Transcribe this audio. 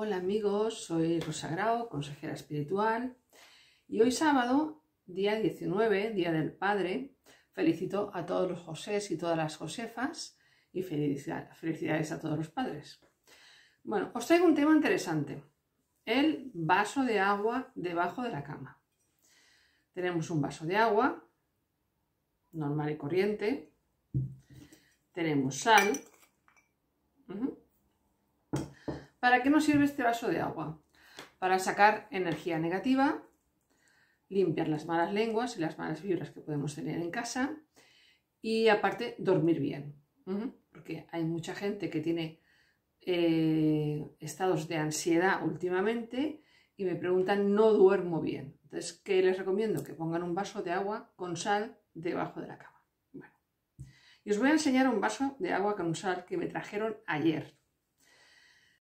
Hola amigos, soy Rosa Grau, consejera espiritual, y hoy sábado, día 19, Día del Padre, felicito a todos los Josés y todas las Josefas y felicidades a todos los padres. Bueno, os traigo un tema interesante, el vaso de agua debajo de la cama. Tenemos un vaso de agua, normal y corriente, tenemos sal, ¿Para qué nos sirve este vaso de agua? Para sacar energía negativa, limpiar las malas lenguas y las malas vibras que podemos tener en casa y aparte dormir bien. Porque hay mucha gente que tiene eh, estados de ansiedad últimamente y me preguntan no duermo bien. Entonces, ¿qué les recomiendo? Que pongan un vaso de agua con sal debajo de la cama. Y os voy a enseñar un vaso de agua con sal que me trajeron ayer.